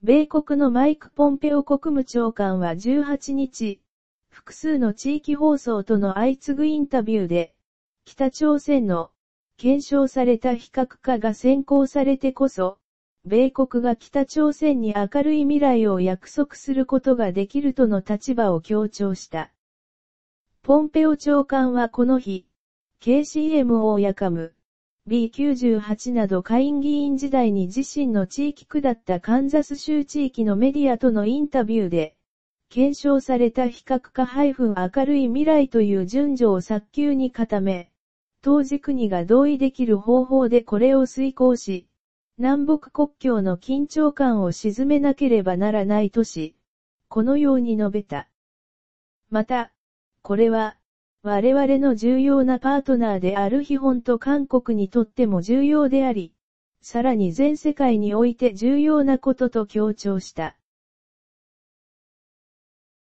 米国のマイク・ポンペオ国務長官は18日、複数の地域放送との相次ぐインタビューで、北朝鮮の検証された非核化が先行されてこそ、米国が北朝鮮に明るい未来を約束することができるとの立場を強調した。ポンペオ長官はこの日、KCMO やかむ。B98 など下院議員時代に自身の地域区だったカンザス州地域のメディアとのインタビューで、検証された非核化明るい未来という順序を早急に固め、当時国が同意できる方法でこれを遂行し、南北国境の緊張感を沈めなければならないとし、このように述べた。また、これは、我々の重要なパートナーである日本と韓国にとっても重要であり、さらに全世界において重要なことと強調した。